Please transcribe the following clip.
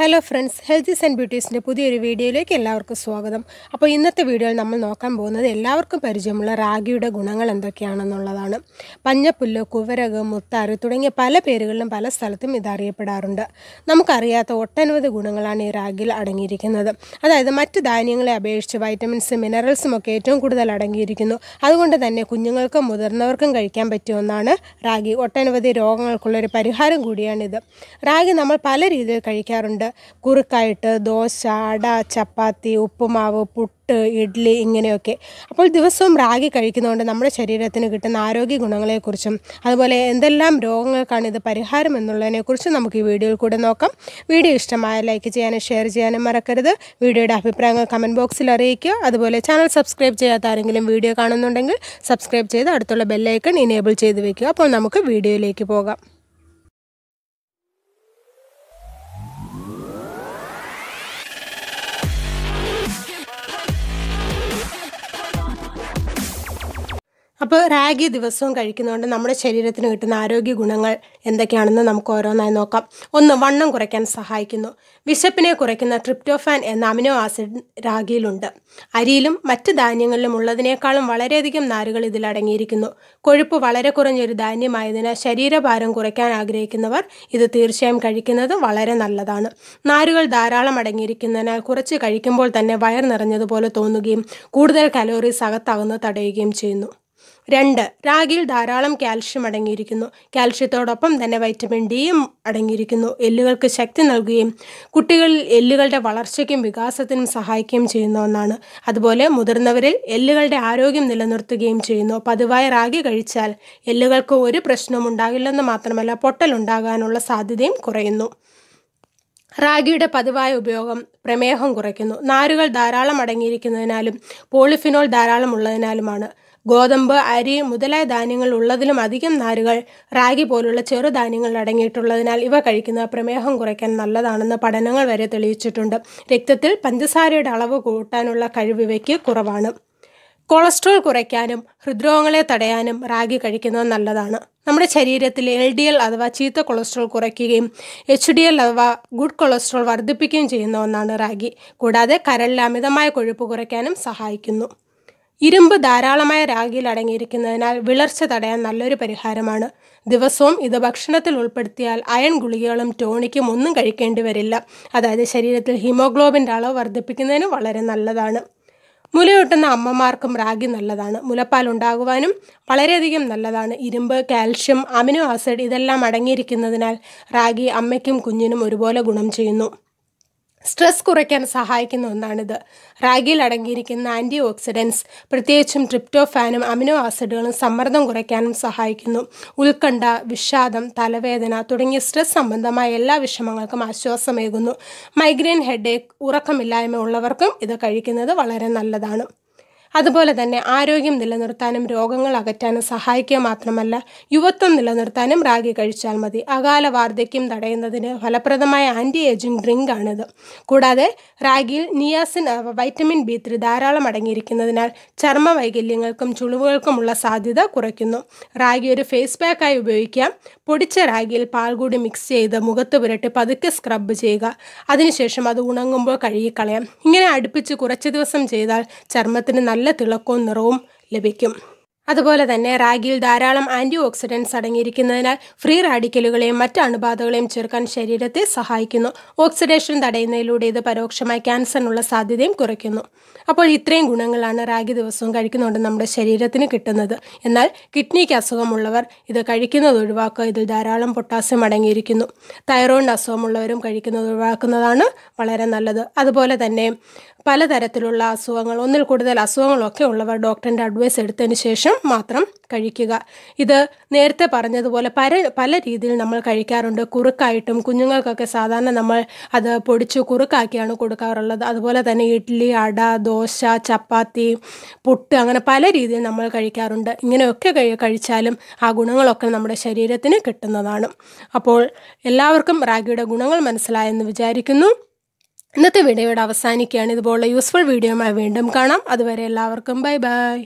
hello friends healthies and ബ്യൂട്ടീസിൻ്റെ പുതിയൊരു വീഡിയോയിലേക്ക് എല്ലാവർക്കും സ്വാഗതം അപ്പോൾ ഇന്നത്തെ വീഡിയോയിൽ നമ്മൾ നോക്കാൻ പോകുന്നത് എല്ലാവർക്കും പരിചയമുള്ള റാഗിയുടെ ഗുണങ്ങൾ എന്തൊക്കെയാണെന്നുള്ളതാണ് പഞ്ഞപ്പുല്ല് കുവരക് മുത്താറ് തുടങ്ങിയ പല പേരുകളിലും പല സ്ഥലത്തും ഇതറിയപ്പെടാറുണ്ട് നമുക്കറിയാത്ത ഒട്ടനവധി ഗുണങ്ങളാണ് ഈ റാഗിയിൽ അടങ്ങിയിരിക്കുന്നത് അതായത് മറ്റ് ധാന്യങ്ങളെ അപേക്ഷിച്ച് വൈറ്റമിൻസ് മിനറൽസും ഒക്കെ ഏറ്റവും കൂടുതൽ അടങ്ങിയിരിക്കുന്നു അതുകൊണ്ട് തന്നെ കുഞ്ഞുങ്ങൾക്കും മുതിർന്നവർക്കും കഴിക്കാൻ പറ്റിയ ഒന്നാണ് റാഗി ഒട്ടനവധി രോഗങ്ങൾക്കുള്ളൊരു പരിഹാരം കൂടിയാണിത് റാഗി നമ്മൾ പല രീതിയിൽ കഴിക്കാറുണ്ട് ഉണ്ട് കുറുക്കായിട്ട് ദോശ അട ചപ്പാത്തി ഉപ്പുമാവ് പുട്ട് ഇഡ്ഡലി ഇങ്ങനെയൊക്കെ അപ്പോൾ ദിവസവും റാഗി കഴിക്കുന്നതുകൊണ്ട് നമ്മുടെ ശരീരത്തിന് കിട്ടുന്ന ആരോഗ്യ ഗുണങ്ങളെക്കുറിച്ചും അതുപോലെ എന്തെല്ലാം രോഗങ്ങൾക്കാണ് ഇത് പരിഹാരം എന്നുള്ളതിനെക്കുറിച്ചും നമുക്ക് ഈ വീഡിയോയിൽ കൂടെ നോക്കാം വീഡിയോ ഇഷ്ടമായ ലൈക്ക് ചെയ്യാനും ഷെയർ ചെയ്യാനും മറക്കരുത് വീഡിയോയുടെ അഭിപ്രായങ്ങൾ കമൻറ്റ് ബോക്സിൽ അറിയിക്കുക അതുപോലെ ചാനൽ സബ്സ്ക്രൈബ് ചെയ്യാത്ത ആരെങ്കിലും വീഡിയോ കാണുന്നുണ്ടെങ്കിൽ സബ്സ്ക്രൈബ് ചെയ്ത് അടുത്തുള്ള ബെല്ലൈക്കൺ ഇനേബിൾ ചെയ്ത് വയ്ക്കുക അപ്പോൾ നമുക്ക് വീഡിയോയിലേക്ക് പോകാം അപ്പോൾ റാഗി ദിവസവും കഴിക്കുന്നതുകൊണ്ട് നമ്മുടെ ശരീരത്തിന് കിട്ടുന്ന ആരോഗ്യ ഗുണങ്ങൾ എന്തൊക്കെയാണെന്ന് നമുക്ക് ഓരോന്നായി നോക്കാം ഒന്ന് വണ്ണം കുറയ്ക്കാൻ സഹായിക്കുന്നു വിശപ്പിനെ കുറയ്ക്കുന്ന ട്രിപ്റ്റോഫാൻ എന്ന അമിനോ ആസിഡ് റാഗിയിലുണ്ട് അരിയിലും മറ്റ് ധാന്യങ്ങളിലും ഉള്ളതിനേക്കാളും വളരെയധികം നാരുകൾ ഇതിൽ അടങ്ങിയിരിക്കുന്നു കൊഴുപ്പ് വളരെ കുറഞ്ഞൊരു ധാന്യമായതിനാൽ ശരീരഭാരം കുറയ്ക്കാൻ ആഗ്രഹിക്കുന്നവർ ഇത് തീർച്ചയായും കഴിക്കുന്നത് വളരെ നല്ലതാണ് നാരുകൾ ധാരാളം അടങ്ങിയിരിക്കുന്നതിനാൽ കുറച്ച് കഴിക്കുമ്പോൾ തന്നെ വയർ നിറഞ്ഞതുപോലെ തോന്നുകയും കൂടുതൽ കലോറീസ് അകത്താകുന്നത് തടയുകയും ചെയ്യുന്നു രണ്ട് റാഗിയിൽ ധാരാളം കാൽഷ്യം അടങ്ങിയിരിക്കുന്നു കാൽഷ്യത്തോടൊപ്പം തന്നെ വൈറ്റമിൻ ഡിയും അടങ്ങിയിരിക്കുന്നു എല്ലുകൾക്ക് ശക്തി നൽകുകയും കുട്ടികളിൽ എല്ലുകളുടെ വളർച്ചയ്ക്കും വികാസത്തിനും സഹായിക്കുകയും ചെയ്യുന്ന ഒന്നാണ് അതുപോലെ മുതിർന്നവരിൽ എല്ലുകളുടെ ആരോഗ്യം നിലനിർത്തുകയും ചെയ്യുന്നു പതിവായി റാഗി കഴിച്ചാൽ എല്ലുകൾക്ക് ഒരു പ്രശ്നവും ഉണ്ടാകില്ലെന്ന് മാത്രമല്ല പൊട്ടലുണ്ടാകാനുള്ള സാധ്യതയും കുറയുന്നു റാഗിയുടെ പതിവായ ഉപയോഗം പ്രമേഹം കുറയ്ക്കുന്നു നാരുകൾ ധാരാളം അടങ്ങിയിരിക്കുന്നതിനാലും പോളിഫിനോൾ ധാരാളം ഉള്ളതിനാലുമാണ് ഗോതമ്പ് അരി മുതലായ ധാന്യങ്ങൾ ഉള്ളതിലും അധികം നാരുകൾ റാഗി പോലുള്ള ചെറുധാന്യങ്ങൾ അടങ്ങിയിട്ടുള്ളതിനാൽ ഇവ കഴിക്കുന്ന പ്രമേഹം കുറയ്ക്കാൻ നല്ലതാണെന്ന് പഠനങ്ങൾ വരെ തെളിയിച്ചിട്ടുണ്ട് രക്തത്തിൽ പഞ്ചസാരയുടെ അളവ് കൂട്ടാനുള്ള കഴിവ് ഇവയ്ക്ക് കുറവാണ് കൊളസ്ട്രോൾ കുറയ്ക്കാനും ഹൃദ്രോഗങ്ങളെ തടയാനും റാഗി കഴിക്കുന്നത് നല്ലതാണ് നമ്മുടെ ശരീരത്തിൽ എൽ ഡി എൽ അഥവാ ചീത്ത കൊളസ്ട്രോൾ കുറയ്ക്കുകയും എച്ച് ഡി എൽ അഥവാ ഗുഡ് കൊളസ്ട്രോൾ വർദ്ധിപ്പിക്കുകയും ചെയ്യുന്ന ഒന്നാണ് റാഗി കൂടാതെ കരളിലെ അമിതമായ കൊഴുപ്പ് കുറയ്ക്കാനും സഹായിക്കുന്നു ഇരുമ്പ് ധാരാളമായ രാഗിയിൽ അടങ്ങിയിരിക്കുന്നതിനാൽ വിളർച്ച തടയാൻ നല്ലൊരു പരിഹാരമാണ് ദിവസവും ഇത് ഭക്ഷണത്തിൽ ഉൾപ്പെടുത്തിയാൽ അയൺ ഗുളികകളും ടോണിക്കും ഒന്നും കഴിക്കേണ്ടി വരില്ല അതായത് ശരീരത്തിൽ ഹീമോഗ്ലോബിൻ്റെ അളവ് വർദ്ധിപ്പിക്കുന്നതിന് വളരെ നല്ലതാണ് മുലയൂട്ടുന്ന അമ്മമാർക്കും റാഗി നല്ലതാണ് മുലപ്പാൽ ഉണ്ടാകുവാനും വളരെയധികം നല്ലതാണ് ഇരുമ്പ് കാൽഷ്യം അമിനോ ആസിഡ് ഇതെല്ലാം അടങ്ങിയിരിക്കുന്നതിനാൽ റാഗി അമ്മയ്ക്കും കുഞ്ഞിനും ഒരുപോലെ ഗുണം ചെയ്യുന്നു സ്ട്രെസ് കുറയ്ക്കാൻ സഹായിക്കുന്ന ഒന്നാണിത് റാഗിയിൽ അടങ്ങിയിരിക്കുന്ന ആൻറ്റി ഓക്സിഡൻസ് പ്രത്യേകിച്ചും ട്രിപ്റ്റോഫാനും അമിനോ ആസിഡുകളും സമ്മർദ്ദം കുറയ്ക്കാനും സഹായിക്കുന്നു ഉത്കണ്ഠ വിഷാദം തലവേദന തുടങ്ങിയ സ്ട്രെസ് സംബന്ധമായ എല്ലാ വിഷമങ്ങൾക്കും ആശ്വാസമേകുന്നു മൈഗ്രെയിൻ ഹെഡേക്ക് ഉറക്കമില്ലായ്മ ഉള്ളവർക്കും ഇത് കഴിക്കുന്നത് വളരെ നല്ലതാണ് അതുപോലെ തന്നെ ആരോഗ്യം നിലനിർത്താനും രോഗങ്ങൾ അകറ്റാനും സഹായിക്കുക മാത്രമല്ല യുവത്വം നിലനിർത്താനും റാഗി കഴിച്ചാൽ മതി അകാല വാർദ്ധക്യം തടയുന്നതിന് ഫലപ്രദമായ ആൻറ്റി ഏജിംഗ് ആണിത് കൂടാതെ റാഗിയിൽ നിയാസിൻ വൈറ്റമിൻ ബി ത്രീ ധാരാളം അടങ്ങിയിരിക്കുന്നതിനാൽ ചർമ്മ വൈകല്യങ്ങൾക്കും ചുളിവുകൾക്കുമുള്ള സാധ്യത കുറയ്ക്കുന്നു റാഗി ഒരു ഫേസ് പാക്കായി ഉപയോഗിക്കാം പൊടിച്ച റാഗിയിൽ പാൽ കൂടി മിക്സ് ചെയ്ത് മുഖത്ത് പുരട്ടി പതുക്കെ സ്ക്രബ്ബ് ചെയ്യുക അതിനുശേഷം അത് ഉണങ്ങുമ്പോൾ കഴുകിക്കളയാം ഇങ്ങനെ അടുപ്പിച്ച് കുറച്ച് ദിവസം ചെയ്താൽ ചർമ്മത്തിന് നല്ല നല്ല തിളക്കവും നിറവും ലഭിക്കും അതുപോലെ തന്നെ റാഗിയിൽ ധാരാളം ആൻറ്റി ഓക്സിഡൻസ് അടങ്ങിയിരിക്കുന്നതിനാൽ ഫ്രീ റാഡിക്കലുകളെയും മറ്റ് അണുബാധകളെയും ചെറുക്കാൻ ശരീരത്തെ സഹായിക്കുന്നു ഓക്സിഡേഷൻ തടയുന്നതിലൂടെ ഇത് പരോക്ഷമായി ക്യാൻസറിനുള്ള സാധ്യതയും കുറയ്ക്കുന്നു അപ്പോൾ ഇത്രയും ഗുണങ്ങളാണ് റാഗി ദിവസവും കഴിക്കുന്നതുകൊണ്ട് നമ്മുടെ ശരീരത്തിന് കിട്ടുന്നത് എന്നാൽ കിഡ്നിക്ക് അസുഖമുള്ളവർ ഇത് കഴിക്കുന്നത് ഒഴിവാക്കുക ഇതിൽ ധാരാളം പൊട്ടാസ്യം അടങ്ങിയിരിക്കുന്നു തൈറോയിഡ് അസുഖമുള്ളവരും കഴിക്കുന്നത് ഒഴിവാക്കുന്നതാണ് വളരെ നല്ലത് അതുപോലെ തന്നെ പലതരത്തിലുള്ള അസുഖങ്ങൾ ഒന്നിൽ കൂടുതൽ അസുഖങ്ങളൊക്കെ ഉള്ളവർ ഡോക്ടറിൻ്റെ അഡ്വൈസ് എടുത്തതിന് ശേഷം മാത്രം കഴിക്കുക ഇത് നേരത്തെ പറഞ്ഞതുപോലെ പല പല രീതിയിൽ നമ്മൾ കഴിക്കാറുണ്ട് കുറുക്കായിട്ടും കുഞ്ഞുങ്ങൾക്കൊക്കെ സാധാരണ നമ്മൾ അത് പൊടിച്ച് കുറുക്കാക്കിയാണ് കൊടുക്കാറുള്ളത് അതുപോലെ തന്നെ ഇഡ്ഡലി അട ദോശ ചപ്പാത്തി പുട്ട് അങ്ങനെ പല രീതിയിൽ നമ്മൾ കഴിക്കാറുണ്ട് ഇങ്ങനെയൊക്കെ കഴിച്ചാലും ആ ഗുണങ്ങളൊക്കെ നമ്മുടെ ശരീരത്തിന് കിട്ടുന്നതാണ് അപ്പോൾ എല്ലാവർക്കും റാഗിയുടെ ഗുണങ്ങൾ മനസ്സിലായെന്ന് വിചാരിക്കുന്നു ഇന്നത്തെ വീഡിയോയുടെ അവസാനിക്കുകയാണ് ഇതുപോലുള്ള യൂസ്ഫുൾ വീഡിയോയുമായി വീണ്ടും കാണാം അതുവരെ എല്ലാവർക്കും ബൈ ബൈ